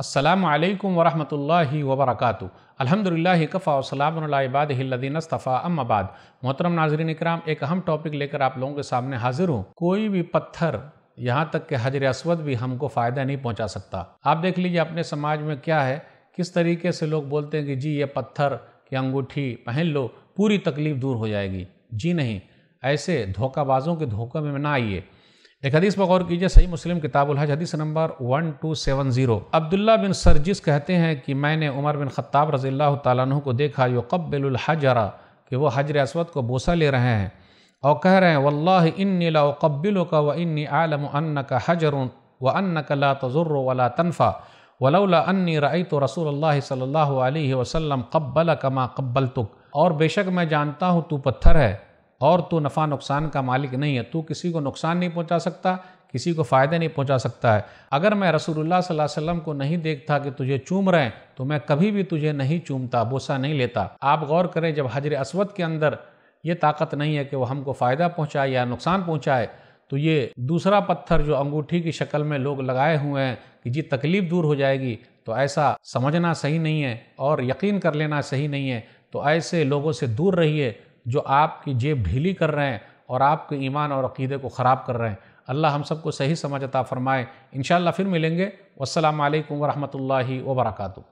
असलकम वरहमल वबरक अलहमदिल्ला कफ़ा वसलाबादीनस्तफ़ा अम्माबाद मोहतरम नाजरन इक्राम एक अहम टॉपिक लेकर आप लोगों के सामने हाजिर हूँ कोई भी पत्थर यहाँ तक कि हजर असवद भी हमको फ़ायदा नहीं पहुँचा सकता आप देख लीजिए अपने समाज में क्या है किस तरीके से लोग बोलते हैं कि जी ये पत्थर की अंगूठी पहन लो पूरी तकलीफ़ दूर हो जाएगी जी नहीं ऐसे धोखाबाजों के धोखे में ना आइए एक हदीस पर गौर कीजिए सही मुस्लिम किताबुल हज हदीस number one two seven zero Abdullah bin Sarjis कहते हैं कि मैंने उमर बिन खत्ताब रज़ील् तु को देखा यो कब्बिल हजरा कि वो हजर असवद को बोसा ले रहे हैं और कह रहे हैं वल्ला इन कब्बिल का व इन आलम अन्न का हजर व अन्न का ला तजुर्र वला तनफ़ा वलौला अन्नी रई तो रसूल सल्ला वसम कब्बल कमा कब्बल तुक और बेशक मैं जानता हूँ तू पत्थर है और तू नफ़ा नुकसान का मालिक नहीं है तू किसी को नुकसान नहीं पहुंचा सकता किसी को फ़ायदे नहीं पहुंचा सकता है अगर मैं रसूलुल्लाह सल्लल्लाहु अलैहि वसल्लम को नहीं देखता कि तुझे चूम रहे हैं तो मैं कभी भी तुझे नहीं चूमता बोसा नहीं लेता आप गौर करें जब हजर असवद के अंदर ये ताकत नहीं है कि वह हमको फ़ायदा पहुँचाए या नुकसान पहुँचाए तो ये दूसरा पत्थर जो अंगूठी की शक्ल में लोग लगाए हुए हैं कि जी तकलीफ़ दूर हो जाएगी तो ऐसा समझना सही नहीं है और यकीन कर लेना सही नहीं है तो ऐसे लोगों से दूर रहिए जो आपकी जेब ढीली कर रहे हैं और आपके ईमान और अकीदे को ख़राब कर रहे हैं अल्लाह हम सबको सही समझ अता फ़रमाए इन फिर मिलेंगे वालकम वरहमल वर्का